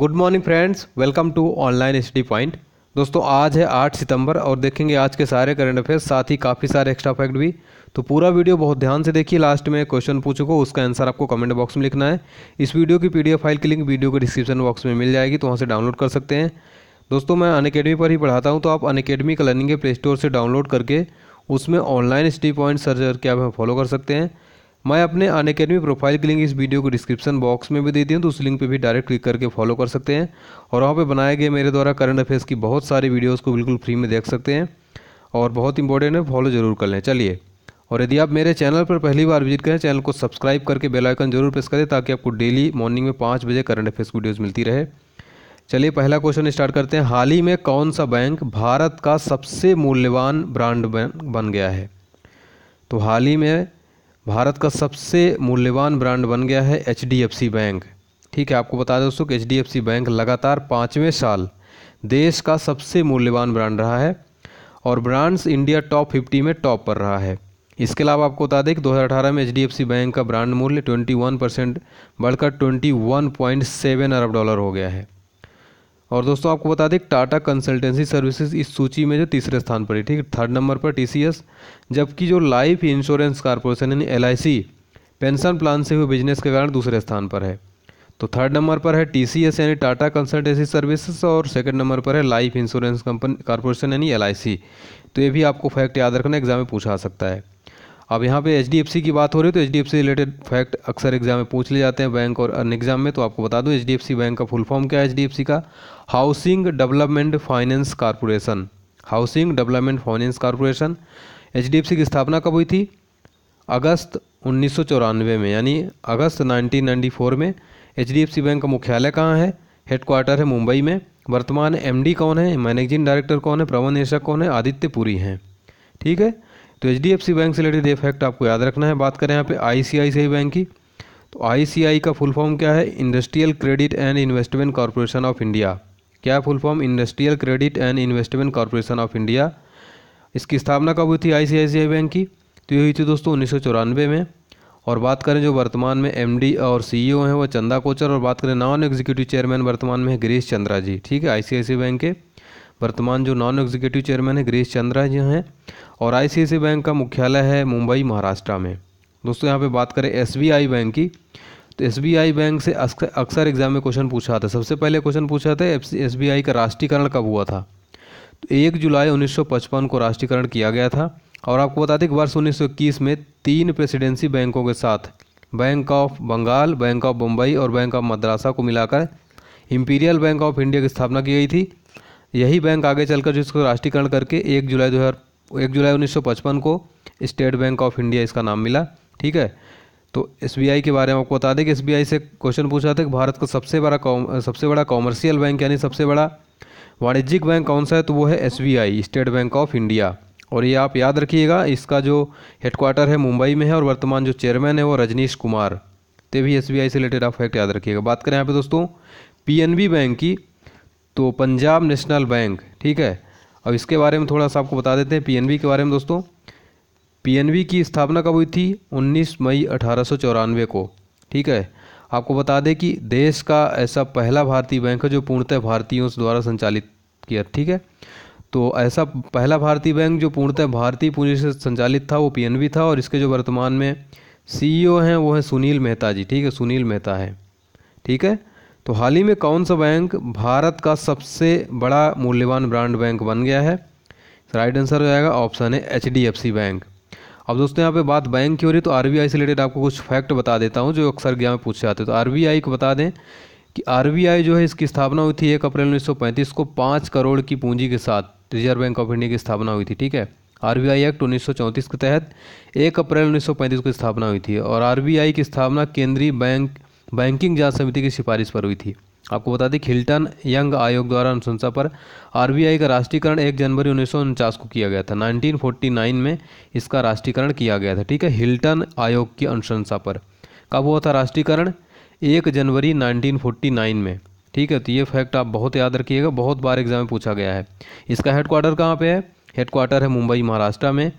good morning friends welcome to online study point दोस्तों आज है 8 सितंबर और देखेंगे आज के सारे करंट अफेयर्स साथ ही काफ़ी सारे एक्स्ट्रा फैक्ट भी तो पूरा वीडियो बहुत ध्यान से देखिए लास्ट में क्वेश्चन पूछो उसका आंसर आपको कमेंट बॉक्स में लिखना है इस वीडियो की पीडीएफ फाइल की लिंक वीडियो के डिस्क्रिप्शन बॉक्स में मिल जाएगी तो वहाँ से डाउनलोड कर सकते हैं दोस्तों मैं अनकेडमी पर ही पढ़ाता हूँ तो आप अनकेडमी का लर्निंग प्ले स्टोर से डाउनलोड करके उसमें ऑनलाइन स्टडी पॉइंट सर्च करके आप फॉलो कर सकते हैं मैं अपने अन अकेडमी प्रोफाइल की लिंक इस वीडियो को डिस्क्रिप्शन बॉक्स में भी दे दी हूँ तो उस लिंक पे भी डायरेक्ट क्लिक करके फॉलो कर सकते हैं और वहाँ पे बनाए गए मेरे द्वारा करंट अफेयर्स की बहुत सारी वीडियोस को बिल्कुल फ्री में देख सकते हैं और बहुत इंपॉर्टेंट है फॉलो जरूर कर लें चलिए और यदि आप मेरे चैनल पर पहली बार विजिट करें चैनल को सब्सक्राइब करके बेलाइकन जरूर प्रेस करें ताकि आपको डेली मॉर्निंग में पाँच बजे करंट अफेयर्स की वीडियोज़ मिलती रहे चलिए पहला क्वेश्चन स्टार्ट करते हैं हाल ही में कौन सा बैंक भारत का सबसे मूल्यवान ब्रांड बन गया है तो हाल ही में भारत का सबसे मूल्यवान ब्रांड बन गया है एच बैंक ठीक है आपको बता दें दोस्तों कि एच बैंक लगातार पाँचवें साल देश का सबसे मूल्यवान ब्रांड रहा है और ब्रांड्स इंडिया टॉप फिफ्टी में टॉप पर रहा है इसके अलावा आपको बता दें कि 2018 में एच बैंक का ब्रांड मूल्य 21 परसेंट बढ़कर 21.7 अरब डॉलर हो गया है और दोस्तों आपको बता दें टाटा कंसल्टेंसी सर्विसेज इस सूची में जो तीसरे स्थान पर है ठीक है थर्ड नंबर पर टी जबकि जो लाइफ इंश्योरेंस कॉरपोरेशन यानी एल पेंशन प्लान से हुए बिजनेस के कारण दूसरे स्थान पर है तो थर्ड नंबर पर है टी यानी टाटा कंसल्टेंसी सर्विसेज और सेकंड नंबर पर है लाइफ इंश्योरेंस कंपनी कॉरपोरेशन यानी एल तो ये भी आपको फैक्ट याद रखना एग्जाम में पूछा आ सकता है अब यहाँ पे एच की बात हो रही है तो एच से रिलेटेड फैक्ट अक्सर एग्जाम में पूछ ले जाते हैं बैंक और अन्य एग्जाम में तो आपको बता दूँ एच बैंक का फुल फॉर्म क्या है एच का housing development finance corporation housing development finance corporation H की स्थापना कब हुई थी अगस्त उन्नीस में यानी अगस्त 1994 में एच बैंक का मुख्यालय कहाँ है हेडक्वार्टर है मुंबई में वर्तमान एमडी कौन है मैनेजिंग डायरेक्टर कौन है प्रवन निदेशक कौन है आदित्य पुरी हैं ठीक है तो एच बैंक से रिलेटेड ये फैक्ट आपको याद रखना है बात करें यहाँ पे आई बैंक की तो आई का फुल फॉर्म क्या है industrial credit and investment corporation of India क्या full form industrial credit and investment corporation of India इसकी स्थापना कब हुई थी आई बैंक की तो ये हुई थी दोस्तों उन्नीस में और बात करें जो वर्तमान में एमडी और सीईओ e हैं वो चंदा कोचर और बात करें नॉन एग्जीक्यूटिव चेयरमैन वर्तमान में है गिरीश चंद्रा जी ठीक है आईसीआईसी बैंक के वर्तमान जो नॉन एग्जीक्यूटिव चेयरमैन है गिरीश चंद्रा जी हैं और आई बैंक का मुख्यालय है मुंबई महाराष्ट्र में दोस्तों यहाँ पे बात करें एस बैंक की तो एस बैंक से अक्सर एग्जाम में क्वेश्चन पूछा था सबसे पहले क्वेश्चन पूछा था एस का राष्ट्रीयकरण कब हुआ था तो एक जुलाई 1955 को राष्ट्रीयकरण किया गया था और आपको बता दें कि वर्ष उन्नीस में तीन प्रेसिडेंसी बैंकों के साथ bank of Bengal bank of Bombay और बैंक ऑफ मद्रासा को मिलाकर इंपीरियल बैंक ऑफ इंडिया की स्थापना की गई थी यही बैंक आगे चलकर जो इसको राष्ट्रीयकरण करके एक जुलाई दो हज़ार एक जुलाई उन्नीस सौ पचपन को स्टेट बैंक ऑफ इंडिया इसका नाम मिला ठीक है तो एस के बारे में आपको बता दें कि एस से क्वेश्चन पूछा था कि भारत का सबसे बड़ा सबसे बड़ा कॉमर्शियल बैंक यानी सबसे बड़ा वाणिज्यिक बैंक कौन सा है तो वो है S state bank of India और ये आप याद रखिएगा इसका जो हेडक्वार्टर है मुंबई में है और वर्तमान जो चेयरमैन है वो रजनीश कुमार ते भी एस से रिलेटेड आप फैक्ट याद रखिएगा बात करें यहाँ पे दोस्तों बी बैंक की तो पंजाब नेशनल बैंक ठीक है अब इसके बारे में थोड़ा सा आपको बता देते हैं पीएनबी के बारे में दोस्तों पीएनबी की स्थापना कब हुई थी 19 मई अठारह को ठीक है आपको बता दें कि देश का ऐसा पहला भारतीय बैंक है जो पूर्णतः भारतीयों द्वारा संचालित किया ठीक है तो ऐसा पहला भारतीय बैंक जो पूर्णतः भारतीय पूंजी से संचालित था वो पीएनबी था और इसके जो वर्तमान में सीईओ e हैं वो हैं सुनील मेहता जी ठीक है सुनील मेहता है ठीक है तो हाल ही में कौन सा बैंक भारत का सबसे बड़ा मूल्यवान ब्रांड बैंक बन गया है राइट आंसर हो जाएगा ऑप्शन है एच बैंक अब दोस्तों यहाँ पे बात बैंक की हो रही है तो आर से रिलेटेड आपको कुछ फैक्ट बता देता हूँ जो अक्सर यहाँ में पूछे जाते हैं तो आर को बता दें कि आर जो है इसकी स्थापना हुई थी एक अप्रैल उन्नीस को पाँच करोड़ की पूंजी के साथ रिजर्व बैंक ऑफ इंडिया की स्थापना हुई थी ठीक है आर एक्ट उन्नीस के तहत एक अप्रैल उन्नीस को स्थापना हुई थी और आर की स्थापना केंद्रीय बैंक बैंकिंग जांच समिति की सिफारिश पर हुई थी आपको बता दें खिल्टन यंग आयोग द्वारा अनुशंसा पर आरबीआई का राष्ट्रीयकरण 1 जनवरी उन्नीस को किया गया था 1949 में इसका राष्ट्रीयकरण किया गया था ठीक है हिल्टन आयोग की अनुशंसा पर कब हुआ था राष्ट्रीयकरण 1 जनवरी 1949 में ठीक है तो ये फैक्ट आप बहुत याद रखिएगा बहुत बार एग्जाम में पूछा गया है इसका हेडक्वार्टर कहाँ पर है हेडक्वार्टर है मुंबई महाराष्ट्र में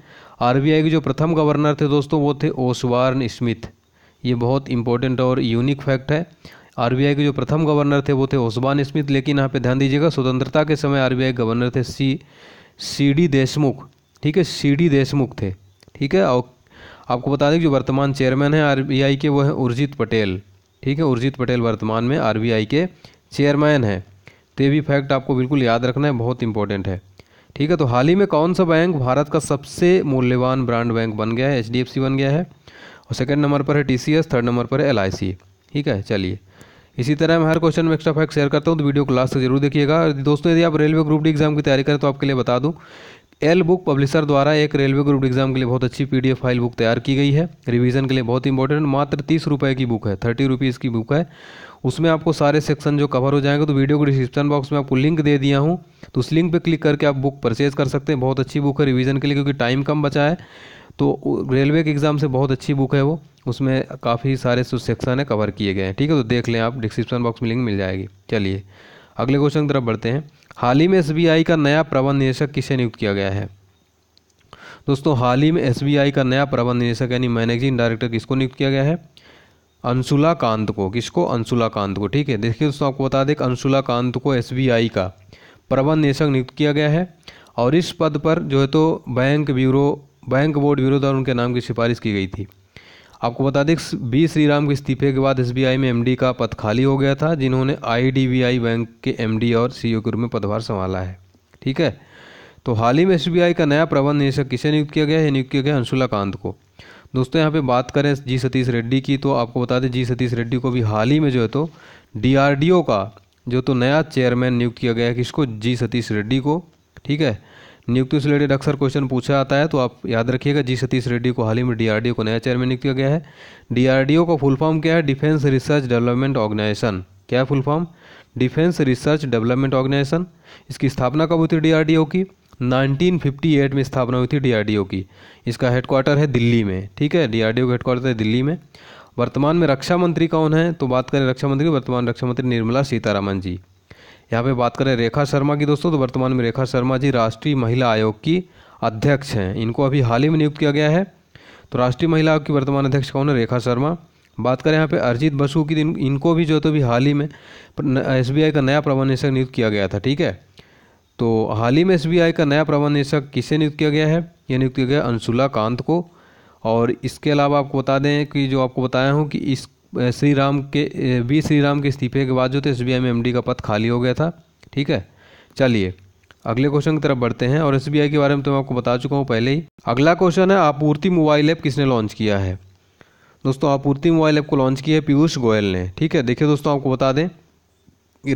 आरबीआई के जो प्रथम गवर्नर थे दोस्तों वो थे ओसवार्न स्मिथ ये बहुत इंपॉर्टेंट और यूनिक फैक्ट है आर के जो प्रथम गवर्नर थे वो थे ओसबान स्मिथ लेकिन यहाँ पे ध्यान दीजिएगा स्वतंत्रता के समय के गवर्नर थे सी सी डी देशमुख ठीक है सी डी देशमुख थे ठीक है और आपको बता दें कि जो वर्तमान चेयरमैन हैं आर के वो हैं उर्जित पटेल ठीक है उर्जित पटेल वर्तमान में आर के चेयरमैन हैं तो ये भी फैक्ट आपको बिल्कुल याद रखना है बहुत इंपॉर्टेंट है ठीक है तो हाल ही में कौन सा बैंक भारत का सबसे मूल्यवान ब्रांड बैंक बन गया है एच बन गया है और सेकेंड नंबर पर है टी थर्ड नंबर पर है एल ठीक है चलिए इसी तरह मैं हर क्वेश्चन में एक्स्ट्रा फैक्ट शेयर करता हूँ तो वीडियो को लास्ट तक जरूर देखिएगा दोस्तों यदि आप रेलवे ग्रुप डी एग्जाम की तैयारी करें तो आपके लिए बता दूँ एल बुक पब्लिशर द्वारा एक रेलवे ग्रुप एग्जाम के लिए बहुत अच्छी पी फाइल बुक तैयार की गई है रिवीजन के लिए बहुत इंपॉर्टेंट मात्र तीस रुपये की बुक है थर्टी रुपीज़ की बुक है उसमें आपको सारे सेक्शन जो कवर हो जाएंगे तो वीडियो को डिस्क्रिप्शन बॉक्स में आपको लिंक दे दिया हूँ तो उस लिंक पर क्लिक करके आप बुक परचेज़ कर सकते हैं बहुत अच्छी बुक है रिविज़न के लिए क्योंकि टाइम कम बचा है तो रेलवे के एग्ज़ाम से बहुत अच्छी बुक है वो उसमें काफ़ी सारे सेक्शन है कवर किए गए हैं ठीक है तो देख लें आप डिस्क्रिप्शन बॉक्स में लिंक मिल जाएगी चलिए अगले क्वेश्चन की तरफ बढ़ते हैं हाल ही में एस का नया प्रबंध निदेशक किसे नियुक्त किया गया है दोस्तों हाल ही में एस का नया प्रबंध निदेशक यानी मैनेजिंग डायरेक्टर किसको नियुक्त किया गया है अंशुला कांत को किसको अंशुला कांत को ठीक है देखिए दोस्तों आपको बता दें कि अंशुला कांत को एस का प्रबंध निदेशक नियुक्त किया गया है और इस पद पर जो है तो बैंक ब्यूरो बैंक बोर्ड विरोध और उनके नाम की सिफारिश की गई थी आपको बता दें बी श्रीराम के इस्तीफे के बाद एसबीआई में एमडी का पद खाली हो गया था जिन्होंने आईडीबीआई बैंक के एमडी और सीईओ के रूप में पदभार संभाला है ठीक है तो हाल ही में एसबीआई का नया प्रबंध निदेशक किसे नियुक्त किया गया है नियुक्त किया गया अंशुला कांत को दोस्तों यहाँ पे बात करें जी सतीश रेड्डी की तो आपको बता दें जी सतीश रेड्डी को भी हाल ही में जो है तो डीआरडीओ का जो तो नया चेयरमैन नियुक्त किया गया है किसको जी सतीश रेड्डी को ठीक है नियुक्ति से रिलेटेड अक्सर क्वेश्चन पूछा आता है तो आप याद रखिएगा जी सतीश रेड्डी को हाल ही में डी को नया चेयरमैन नियुक्त किया गया है डीआरडीओ का फुल फॉर्म क्या है डिफेंस रिसर्च डेवलपमेंट ऑर्गेनाइजेशन क्या है full form defence research development organisation इसकी स्थापना कब हुई थी डीआरडीओ की 1958 में स्थापना हुई थी डीआरडीओ की इसका हेडक्वार्टर है दिल्ली में ठीक है डीआरडीओ का हेडक्वार्टर है दिल्ली में वर्तमान में रक्षा मंत्री कौन है तो बात करें रक्षा मंत्री वर्तमान रक्षा मंत्री निर्मला सीतारामन जी यहाँ पे बात करें रेखा शर्मा की दोस्तों तो वर्तमान में रेखा शर्मा जी राष्ट्रीय महिला आयोग की अध्यक्ष हैं इनको अभी हाल ही में नियुक्त किया गया है तो राष्ट्रीय महिला आयोग की वर्तमान अध्यक्ष कौन है रेखा शर्मा बात करें यहाँ पे अरिजीत बसु की दिन इनको भी जो तो भी हाल ही में एस का नया प्रबंध निदेशक नियुक्त किया गया था ठीक है तो हाल ही में एस का नया प्रबंध निदेशक किसे नियुक्त किया गया है यह नियुक्त किया गया अंशुला कांत को और इसके अलावा आपको बता दें कि जो आपको बताया हूँ कि इस श्री राम के वी श्री राम के इस्तीफे के बाद जो थे एस बी आई में एम डी का पद खाली हो गया था ठीक है चलिए अगले क्वेश्चन की तरफ बढ़ते हैं और एस बी आई के बारे में तो मैं आपको बता चुका हूँ पहले ही अगला क्वेश्चन है आपूर्ति मोबाइल ऐप किसने लॉन्च किया है दोस्तों आपूर्ति मोबाइल ऐप को लॉन्च किया है पीयूष गोयल ने ठीक है देखिए दोस्तों आपको बता दें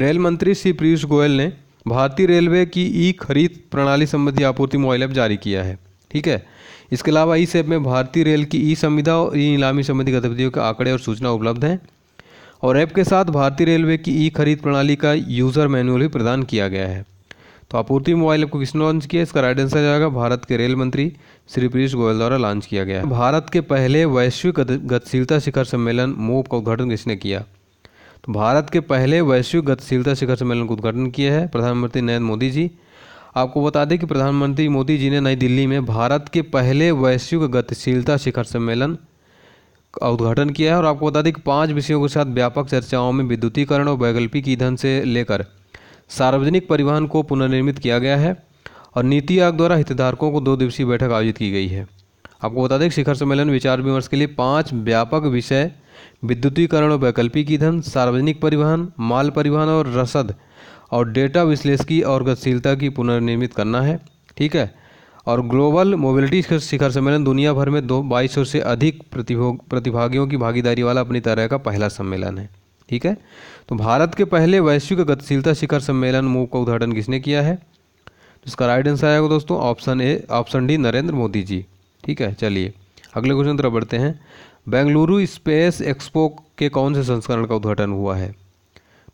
रेल मंत्री श्री पीयूष गोयल ने भारतीय रेलवे की ई खरीद प्रणाली संबंधी आपूर्ति मोबाइल ऐप जारी किया है ठीक है इसके अलावा इस ऐप में भारतीय रेल की ई संविधा और ई नीलामी संबंधी गतिविधियों के आंकड़े और सूचना उपलब्ध हैं और ऐप के साथ भारतीय रेलवे की ई खरीद प्रणाली का यूज़र मैनुअल भी प्रदान किया गया है तो आपूर्ति मोबाइल ऐप को किसने लॉन्च किया इसका राइट आंसर जाएगा भारत के रेल मंत्री श्री पीयूष गोयल द्वारा लॉन्च किया गया है भारत के पहले वैश्विक गतिशीलता शिखर सम्मेलन मोब का उद्घाटन किसने किया तो भारत के पहले वैश्विक गतिशीलता शिखर सम्मेलन का उद्घाटन किया है प्रधानमंत्री नरेंद्र मोदी जी आपको बता दें कि प्रधानमंत्री मोदी जी ने नई दिल्ली में भारत के पहले वैश्विक गतिशीलता शिखर सम्मेलन का उद्घाटन किया है और आपको बता दें कि पाँच विषयों के साथ व्यापक चर्चाओं में विद्युतीकरण और वैकल्पिक ईंधन से लेकर सार्वजनिक परिवहन को पुनर्निर्मित किया गया है और नीति आयोग द्वारा हितधारकों को दो दिवसीय बैठक आयोजित की गई है आपको बता दें शिखर सम्मेलन विचार विमर्श के लिए पाँच व्यापक विषय विद्युतीकरण और वैकल्पिक ईंधन सार्वजनिक परिवहन माल परिवहन और रसद और डेटा विश्लेषकी और गतिशीलता की पुनर्निर्मित करना है ठीक है और ग्लोबल मोबिलिटी शिखर सम्मेलन दुनिया भर में दो बाईस सौ से अधिक प्रतिभागियों की भागीदारी वाला अपनी तरह का पहला सम्मेलन है ठीक है तो भारत के पहले वैश्विक गतिशीलता शिखर सम्मेलन मूव का उद्घाटन किसने किया है तो इसका राइट आंसर आएगा दोस्तों option A option D Narendra Modi ji ठीक है चलिए अगले क्वेश्चन तरफ बढ़ते हैं बेंगलुरु स्पेस एक्सपो के कौन से संस्करण का उद्घाटन हुआ है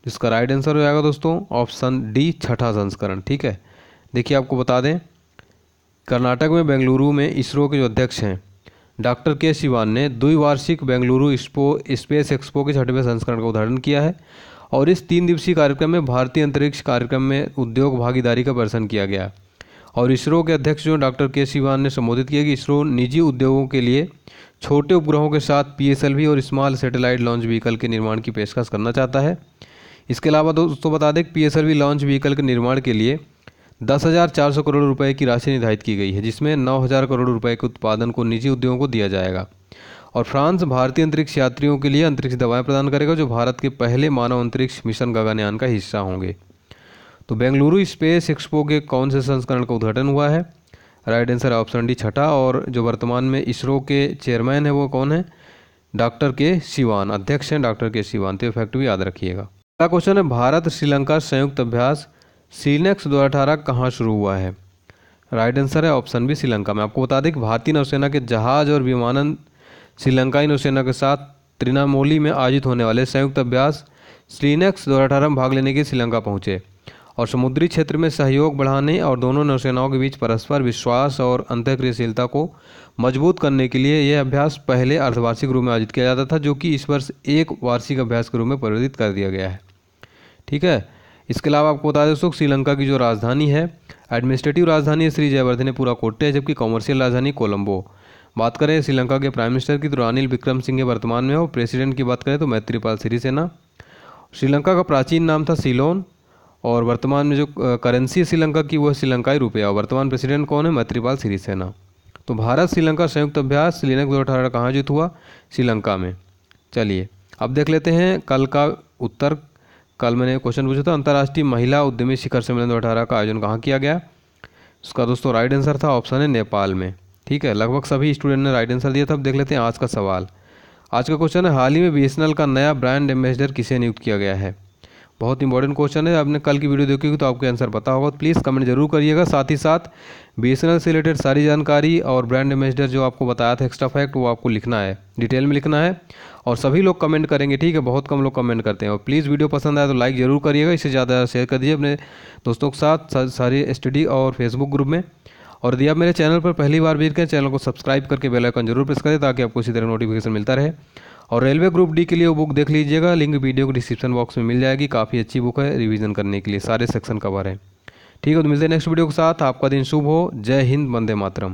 जिसका राइट आंसर हो जाएगा दोस्तों ऑप्शन डी छठा संस्करण ठीक है देखिए आपको बता दें कर्नाटक में बेंगलुरु में इसरो के जो अध्यक्ष हैं डॉक्टर के शिवान ने द्विवार्षिक बेंगलुरु एक्सपो स्पेस एक्सपो के छठवें संस्करण का उदाहरण किया है और इस तीन दिवसीय कार्यक्रम में भारतीय अंतरिक्ष कार्यक्रम में उद्योग भागीदारी का प्रदर्शन किया गया और इसरो के अध्यक्ष जो डॉक्टर के शिवान ने संबोधित किया कि इसरो निजी उद्योगों के लिए छोटे उपग्रहों के साथ पी और स्मॉल सेटेलाइट लॉन्च व्हीकल के निर्माण की पेशकश करना चाहता है इसके अलावा दोस्तों बता दें पी एस लॉन्च व्हीकल के निर्माण के लिए दस हज़ार चार सौ करोड़ रुपए की राशि निर्धारित की गई है जिसमें नौ हज़ार करोड़ रुपए के उत्पादन को निजी उद्योगों को दिया जाएगा और फ्रांस भारतीय अंतरिक्ष यात्रियों के लिए अंतरिक्ष दवाएं प्रदान करेगा जो भारत के पहले मानव अंतरिक्ष मिशन गगनयान का हिस्सा होंगे तो बेंगलुरु स्पेस एक्सपो के कौन से संस्करण का उद्घाटन हुआ है राइट आंसर ऑप्शन डी छठा और जो वर्तमान में इसरो के चेयरमैन है वो कौन है डॉक्टर के सिवान अध्यक्ष हैं डॉक्टर के सिवान तो फैक्ट भी याद रखिएगा अगला क्वेश्चन है भारत श्रीलंका संयुक्त अभ्यास सीनेक्स दो हज़ार कहाँ शुरू हुआ है राइट आंसर है ऑप्शन बी श्रीलंका में आपको बता दें कि भारतीय नौसेना के जहाज और विमानन श्रीलंकाई नौसेना के साथ त्रिनामोली में आयोजित होने वाले संयुक्त अभ्यास श्रीनेक्स दो अठारह में भाग लेने के श्रीलंका पहुंचे और समुद्री क्षेत्र में सहयोग बढ़ाने और दोनों नौसेनाओं के बीच परस्पर विश्वास और अंतक्रियशीलता को मजबूत करने के लिए यह अभ्यास पहले अर्धवार्षिक रूप में आयोजित किया जाता था जो कि इस वर्ष एक वार्षिक अभ्यास के रूप में परिवर्तित कर दिया गया है ठीक है इसके अलावा आपको बता दें श्रीलंका की जो राजधानी है एडमिनिस्ट्रेटिव राजधानी श्री जयवर्धन पूरा कोटे है जबकि कॉमर्शियल राजधानी कोलंबो बात करें श्रीलंका के प्राइम मिनिस्टर की तो रानिल विक्रम सिंह वर्तमान में हो प्रेसिडेंट की बात करें तो मैत्रीपाल सिरिसेना श्रीलंका का प्राचीन नाम था सिलोन और वर्तमान में जो करेंसी श्रीलंका की वो है श्रीलंकाई रुपया वर्तमान प्रेसिडेंट कौन है मैत्रीपाल सिरिसेना तो भारत श्रीलंका संयुक्त अभ्यास श्रीलंक दो अठारह कहाँ आयोजित हुआ श्रीलंका में चलिए अब देख लेते हैं कल का उत्तर कल मैंने क्वेश्चन पूछा था अंतर्राष्ट्रीय महिला उद्यमी शिखर सम्मेलन दो का आयोजन कहाँ किया गया उसका दोस्तों राइट आंसर था ऑप्शन है नेपाल में ठीक है लगभग सभी स्टूडेंट ने राइट आंसर दिया था अब देख लेते हैं आज का सवाल आज का क्वेश्चन है हाल ही में बी का नया ब्रांड एम्बेसडर किसे नियुक्त किया गया है बहुत इंपॉर्टेंट क्वेश्चन है आपने कल की वीडियो देखी होगी तो आपको आंसर पता होगा तो प्लीज़ कमेंट जरूर करिएगा साथ ही साथ बी से रिलेटेड सारी जानकारी और ब्रांड एम्बेसडर जो आपको बताया था एक्स्ट्रा फैक्ट वो आपको लिखना है डिटेल में लिखना है और सभी लोग कमेंट करेंगे ठीक है बहुत कम लोग कमेंट करते हैं और प्लीज़ वीडियो पसंद आए तो लाइक ज़रूर करिएगा इससे ज़्यादा शेयर कर दीजिए अपने दोस्तों के साथ सारी स्टडी और फेसबुक ग्रुप में और यदि आप मेरे चैनल पर पहली बार भी करें चैनल को सब्सक्राइब करके बेल आइकन जरूर प्रेस करें ताकि आपको इसी तरह नोटिफिकेशन मिलता रहे और रेलवे ग्रुप डी के लिए वो बुक देख लीजिएगा लिंक वीडियो को डिस्क्रिप्शन बॉक्स में मिल जाएगी काफ़ी अच्छी बुक है रिवीजन करने के लिए सारे सेक्शन कवर हैं ठीक है तो मिलते हैं नेक्स्ट वीडियो के साथ आपका दिन शुभ हो जय हिंद वंदे मातरम